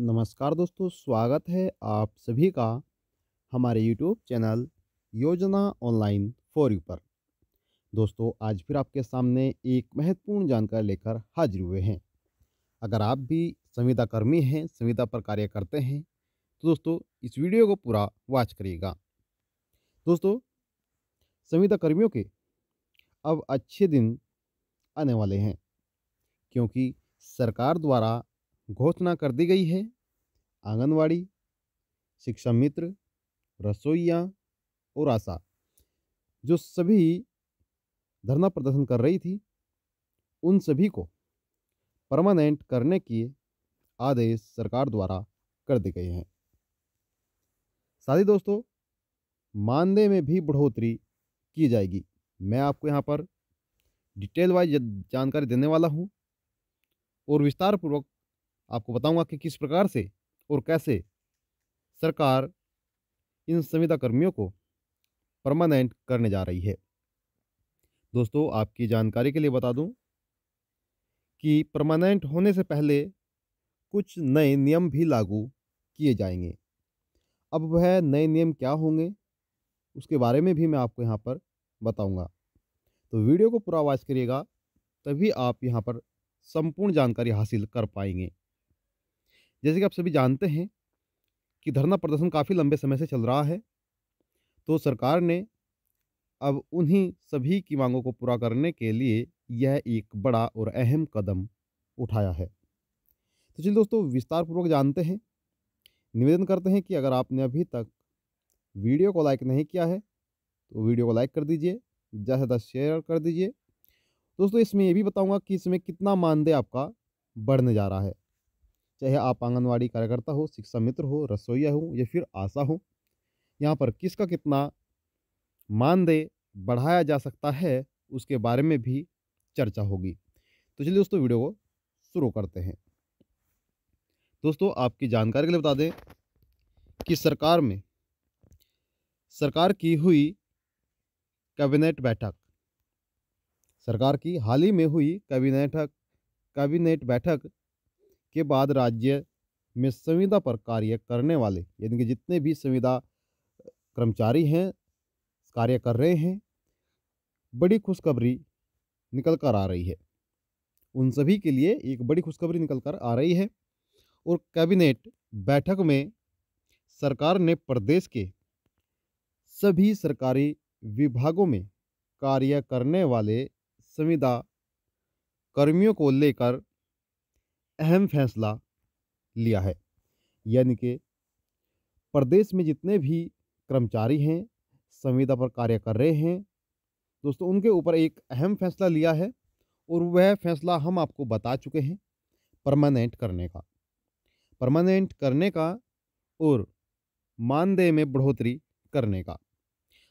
नमस्कार दोस्तों स्वागत है आप सभी का हमारे YouTube channel Yojana online for you पर दोस्तों आज फिर आपके सामने एक महत्वपूर्ण जानकारी लेकर हाजिर हुए हैं अगर आप भी संविदा कर्मी हैं संविदा पर कार्य करते हैं तो दोस्तों इस वीडियो को पूरा वॉच करिएगा दोस्तों संविदा कर्मियों के अब अच्छे दिन आने वाले हैं क्योंकि सरकार द्वारा घोषणा कर दी गई है आंगनवाड़ी शिक्षा मित्र रसोईया और आशा जो सभी धरना प्रदर्शन कर रही थी उन सभी को परमानेंट करने के आदेश सरकार द्वारा कर दिए गए हैं साथी दोस्तों मानदेय में भी बढ़ोतरी की जाएगी मैं आपको यहाँ पर डिटेल वाइज जानकारी देने वाला हूँ और विस्तार पूर्वक आपको बताऊंगा कि किस प्रकार से और कैसे सरकार इन संविदा कर्मियों को परमानेंट करने जा रही है दोस्तों आपकी जानकारी के लिए बता दूं कि परमानेंट होने से पहले कुछ नए नियम भी लागू किए जाएंगे अब वह नए नियम क्या होंगे उसके बारे में भी मैं आपको यहाँ पर बताऊँगा तो वीडियो को पूरा वॉच करिएगा तभी आप यहाँ पर संपूर्ण जानकारी हासिल कर पाएंगे जैसे कि आप सभी जानते हैं कि धरना प्रदर्शन काफ़ी लंबे समय से चल रहा है तो सरकार ने अब उन्हीं सभी की मांगों को पूरा करने के लिए यह एक बड़ा और अहम कदम उठाया है तो चलिए दोस्तों विस्तारपूर्वक जानते हैं निवेदन करते हैं कि अगर आपने अभी तक वीडियो को लाइक नहीं किया है तो वीडियो को लाइक कर दीजिए ज़्यादा से शेयर कर दीजिए दोस्तों इसमें ये भी बताऊंगा कि इसमें कितना मानदेय आपका बढ़ने जा रहा है चाहे आप आंगनवाड़ी कार्यकर्ता हो शिक्षा मित्र हो रसोईया हो या फिर आशा हो यहाँ पर किसका कितना मानदेय बढ़ाया जा सकता है उसके बारे में भी चर्चा होगी तो चलिए दोस्तों वीडियो को शुरू करते हैं दोस्तों आपकी जानकारी के लिए बता दें कि सरकार में सरकार की हुई कैबिनेट बैठक सरकार की हाल ही में हुई कैबिनेट कैबिनेट बैठक के बाद राज्य में संविदा पर कार्य करने वाले यानी कि जितने भी संविदा कर्मचारी हैं कार्य कर रहे हैं बड़ी खुशखबरी निकल कर आ रही है उन सभी के लिए एक बड़ी खुशखबरी निकल कर आ रही है और कैबिनेट बैठक में सरकार ने प्रदेश के सभी सरकारी विभागों में कार्य करने वाले संविदा कर्मियों को लेकर अहम फैसला लिया है यानी कि प्रदेश में जितने भी कर्मचारी हैं संविदा पर कार्य कर रहे हैं दोस्तों उनके ऊपर एक अहम फैसला लिया है और वह फैसला हम आपको बता चुके हैं परमानेंट करने का परमानेंट करने का और मानदेय में बढ़ोतरी करने का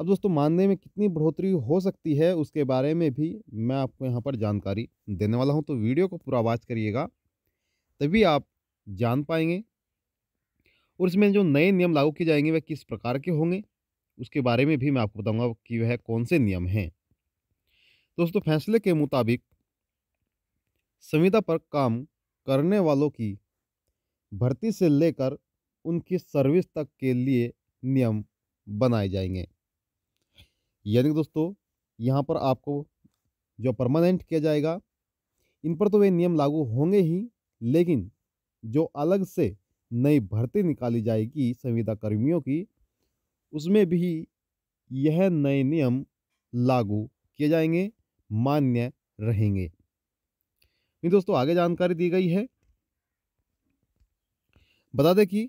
अब दोस्तों मानदेय में कितनी बढ़ोतरी हो सकती है उसके बारे में भी मैं आपको यहाँ पर जानकारी देने वाला हूँ तो वीडियो को पूरा वाच करिएगा तभी आप जान पाएंगे और इसमें जो नए नियम लागू किए जाएंगे वह किस प्रकार के होंगे उसके बारे में भी मैं आपको बताऊंगा कि वह कौन से नियम हैं दोस्तों फैसले के मुताबिक संविदा पर काम करने वालों की भर्ती से लेकर उनकी सर्विस तक के लिए नियम बनाए जाएंगे यानी दोस्तों यहाँ पर आपको जो परमानेंट किया जाएगा इन पर तो वे नियम लागू होंगे ही लेकिन जो अलग से नई भर्ती निकाली जाएगी संविदा कर्मियों की उसमें भी यह नए नियम लागू किए जाएंगे मान्य रहेंगे दोस्तों आगे जानकारी दी गई है बता दें कि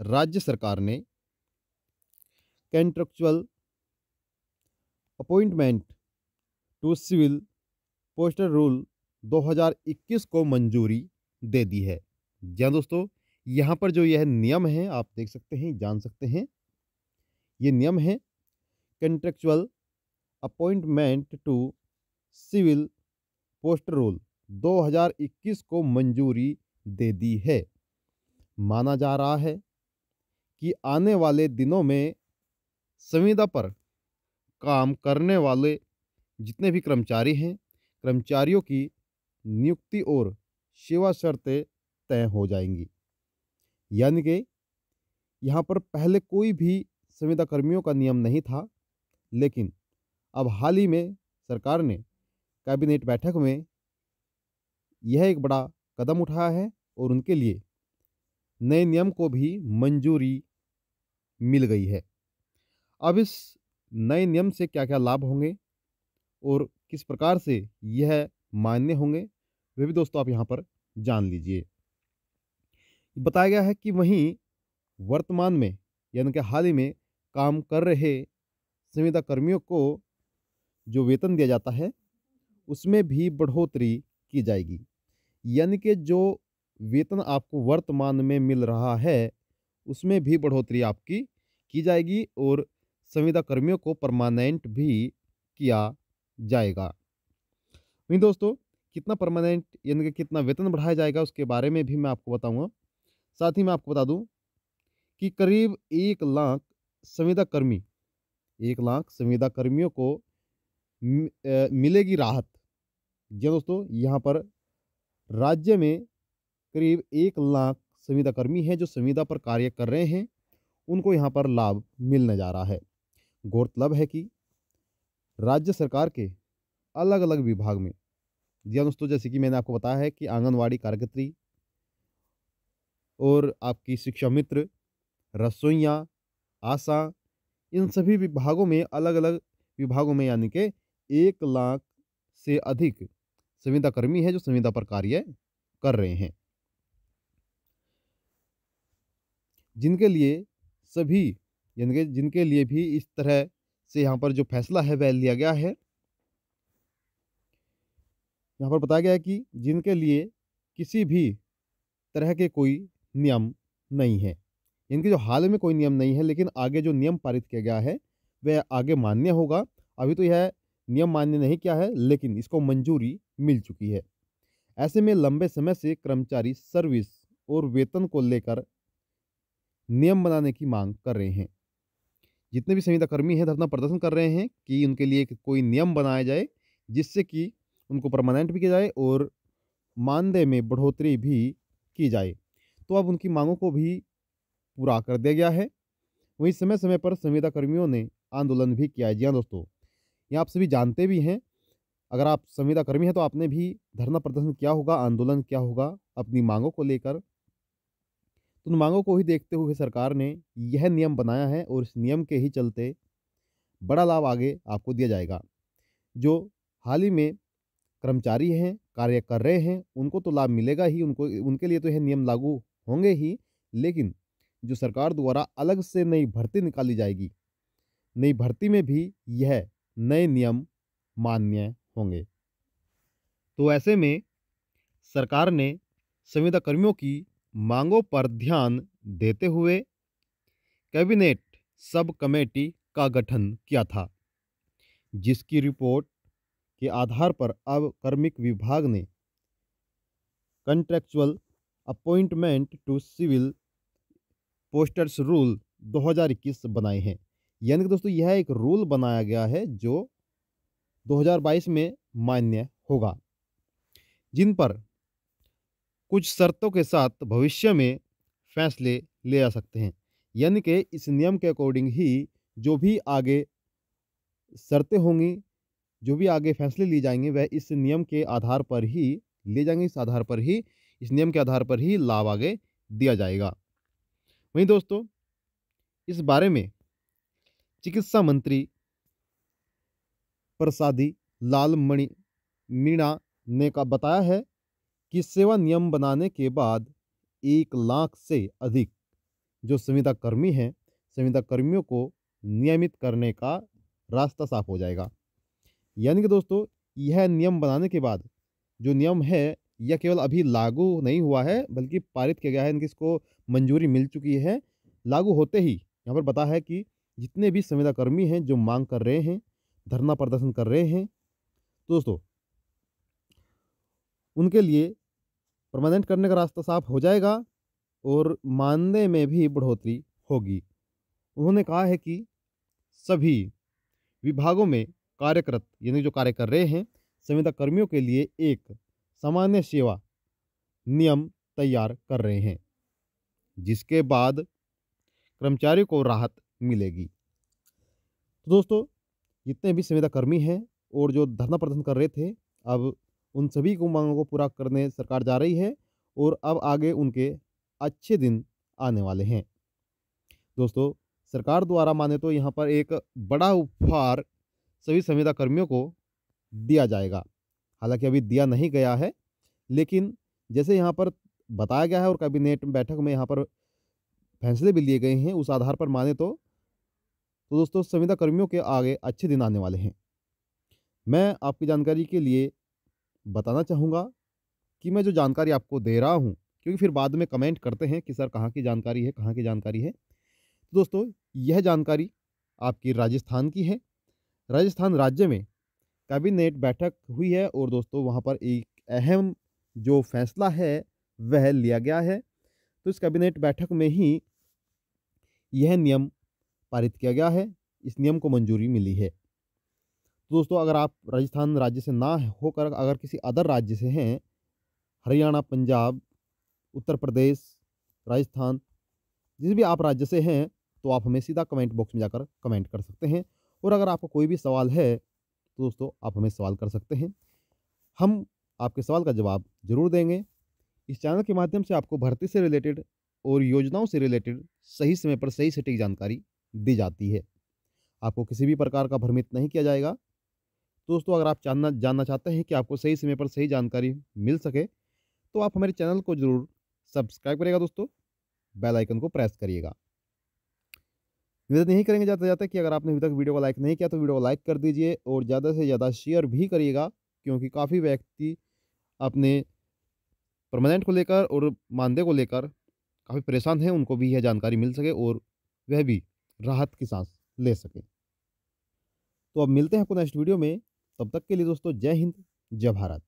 राज्य सरकार ने contractual appointment to civil posts rule 2021 को मंजूरी दे दी है जी हाँ दोस्तों यहाँ पर जो यह नियम है आप देख सकते हैं जान सकते हैं ये नियम है contractual appointment to civil post rule 2021 को मंजूरी दे दी है माना जा रहा है कि आने वाले दिनों में संविदा पर काम करने वाले जितने भी कर्मचारी हैं कर्मचारियों की नियुक्ति और सेवा शर्तें तय हो जाएंगी यानी कि यहाँ पर पहले कोई भी संविदा कर्मियों का नियम नहीं था लेकिन अब हाल ही में सरकार ने कैबिनेट बैठक में यह एक बड़ा कदम उठाया है और उनके लिए नए नियम को भी मंजूरी मिल गई है अब इस नए नियम से क्या क्या लाभ होंगे और किस प्रकार से यह मान्य होंगे वे भी दोस्तों आप यहाँ पर जान लीजिए बताया गया है कि वहीं वर्तमान में यानी कि हाल ही में काम कर रहे संविदा कर्मियों को जो वेतन दिया जाता है उसमें भी बढ़ोतरी की जाएगी यानी कि जो वेतन आपको वर्तमान में मिल रहा है उसमें भी बढ़ोतरी आपकी की जाएगी और संविदा कर्मियों को परमानेंट भी किया जाएगा वहीं दोस्तों कितना परमानेंट यानी कि कितना वेतन बढ़ाया जाएगा उसके बारे में भी मैं आपको बताऊंगा साथ ही मैं आपको बता दूं कि करीब एक लाख संविदा कर्मी एक लाख संविदा कर्मियों को मिलेगी राहत जी हाँ दोस्तों यहाँ पर राज्य में करीब एक लाख संविदा कर्मी हैं जो संविदा पर कार्य कर रहे हैं उनको यहाँ पर लाभ मिलने जा रहा है गौरतलब है कि राज्य सरकार के अलग अलग विभाग में जी दोस्तों तो जैसे कि मैंने आपको बताया है कि आंगनवाड़ी कार्यकर्त्री और आपकी शिक्षा मित्र रसोइयाँ आशा इन सभी विभागों में अलग अलग विभागों में यानी कि एक लाख से अधिक संविदा कर्मी हैं जो संविदा पर कार्य कर रहे हैं जिनके लिए सभी यानी कि जिनके लिए भी इस तरह से यहाँ पर जो फैसला है वह लिया गया है यहाँ पर बताया गया है कि जिनके लिए किसी भी तरह के कोई नियम नहीं है इनके जो हाल में कोई नियम नहीं है लेकिन आगे जो नियम पारित किया गया है वह आगे मान्य होगा अभी तो यह नियम मान्य नहीं किया है लेकिन इसको मंजूरी मिल चुकी है ऐसे में लंबे समय से कर्मचारी सर्विस और वेतन को लेकर नियम बनाने की मांग कर रहे हैं जितने भी संहिताकर्मी हैं धरना प्रदर्शन कर रहे हैं कि उनके लिए कोई नियम बनाया जाए जिससे कि उनको परमानेंट भी किया जाए और मानदेय में बढ़ोतरी भी की जाए तो अब उनकी मांगों को भी पूरा कर दिया गया है वहीं समय समय पर संविदा कर्मियों ने आंदोलन भी किया है जी हाँ दोस्तों ये आप सभी जानते भी हैं अगर आप संविदा कर्मी हैं तो आपने भी धरना प्रदर्शन क्या होगा आंदोलन क्या होगा अपनी मांगों को लेकर तो उन मांगों को ही देखते हुए सरकार ने यह नियम बनाया है और इस नियम के ही चलते बड़ा लाभ आगे आपको दिया जाएगा जो हाल ही में कर्मचारी हैं कार्य कर रहे हैं उनको तो लाभ मिलेगा ही उनको उनके लिए तो यह नियम लागू होंगे ही लेकिन जो सरकार द्वारा अलग से नई भर्ती निकाली जाएगी नई भर्ती में भी यह नए नियम मान्य होंगे तो ऐसे में सरकार ने संविदा कर्मियों की मांगों पर ध्यान देते हुए कैबिनेट सब कमेटी का गठन किया था जिसकी रिपोर्ट के आधार पर अब कर्मिक विभाग ने contractual appointment to civil posts rule 2021 बनाए हैं यानी कि दोस्तों यह एक रूल बनाया गया है जो 2022 में मान्य होगा जिन पर कुछ शर्तों के साथ भविष्य में फैसले ले जा सकते हैं यानी कि इस नियम के अकॉर्डिंग ही जो भी आगे शर्तें होंगी जो भी आगे फैसले लिए जाएंगे वह इस नियम के आधार पर ही लिए जाएंगे इस आधार पर ही इस नियम के आधार पर ही लाभ आगे दिया जाएगा वहीं दोस्तों इस बारे में चिकित्सा मंत्री प्रसादी लाल मणि मीणा ने का बताया है कि सेवा नियम बनाने के बाद एक लाख से अधिक जो संविदा कर्मी हैं संविदा कर्मियों को नियमित करने का रास्ता साफ हो जाएगा यानी कि दोस्तों यह नियम बनाने के बाद जो नियम है यह केवल अभी लागू नहीं हुआ है बल्कि पारित किया गया है इनकी इसको मंजूरी मिल चुकी है लागू होते ही यहाँ पर बता है कि जितने भी संविदाकर्मी हैं जो मांग कर रहे हैं धरना प्रदर्शन कर रहे हैं तो दोस्तों उनके लिए परमानेंट करने का रास्ता साफ हो जाएगा और मानदेय में भी बढ़ोतरी होगी उन्होंने कहा है कि सभी विभागों में कार्यकृत यानी जो कार्य कर रहे हैं संविदा कर्मियों के लिए एक सामान्य सेवा नियम तैयार कर रहे हैं जिसके बाद कर्मचारियों को राहत मिलेगी तो दोस्तों जितने भी संविदा कर्मी हैं और जो धरना प्रदर्शन कर रहे थे अब उन सभी को मांगों को पूरा करने सरकार जा रही है और अब आगे उनके अच्छे दिन आने वाले हैं दोस्तों सरकार द्वारा माने तो यहाँ पर एक बड़ा उपहार सभी संविदा कर्मियों को दिया जाएगा हालांकि अभी दिया नहीं गया है लेकिन जैसे यहाँ पर बताया गया है और कैबिनेट बैठक में यहाँ पर फैसले भी लिए गए हैं उस आधार पर माने तो तो दोस्तों संविदा कर्मियों के आगे अच्छे दिन आने वाले हैं मैं आपकी जानकारी के लिए बताना चाहूँगा कि मैं जो जानकारी आपको दे रहा हूँ क्योंकि फिर बाद में कमेंट करते हैं कि सर कहाँ की जानकारी है कहाँ की जानकारी है तो दोस्तों यह जानकारी आपकी राजस्थान की है राजस्थान राज्य में कैबिनेट बैठक हुई है और दोस्तों वहाँ पर एक अहम जो फैसला है वह लिया गया है तो इस कैबिनेट बैठक में ही यह नियम पारित किया गया है इस नियम को मंजूरी मिली है तो दोस्तों अगर आप राजस्थान राज्य से ना होकर अगर किसी अदर राज्य से हैं हरियाणा पंजाब उत्तर प्रदेश राजस्थान जिस भी आप राज्य से हैं तो आप हमें सीधा कमेंट बॉक्स में जाकर कमेंट कर सकते हैं और अगर आपको कोई भी सवाल है तो दोस्तों आप हमें सवाल कर सकते हैं हम आपके सवाल का जवाब जरूर देंगे इस चैनल के माध्यम से आपको भर्ती से रिलेटेड और योजनाओं से रिलेटेड सही समय पर सही सटीक जानकारी दी जाती है आपको किसी भी प्रकार का भ्रमित नहीं किया जाएगा दोस्तों अगर आप जानना जानना चाहते हैं कि आपको सही समय पर सही जानकारी मिल सके तो आप हमारे चैनल को ज़रूर सब्सक्राइब करिएगा दोस्तों बेल आइकन को प्रेस करिएगा निवेदन नहीं करेंगे जाते जाते कि अगर आपने अभी तक वीडियो को लाइक नहीं किया तो वीडियो को लाइक कर दीजिए और ज़्यादा से ज़्यादा शेयर भी करिएगा क्योंकि काफ़ी व्यक्ति अपने परमानेंट को लेकर और मानदेय को लेकर काफ़ी परेशान हैं उनको भी यह जानकारी मिल सके और वह भी राहत की सांस ले सकें तो अब मिलते हैं आपको नेक्स्ट वीडियो में तब तक के लिए दोस्तों जय हिंद जय भारत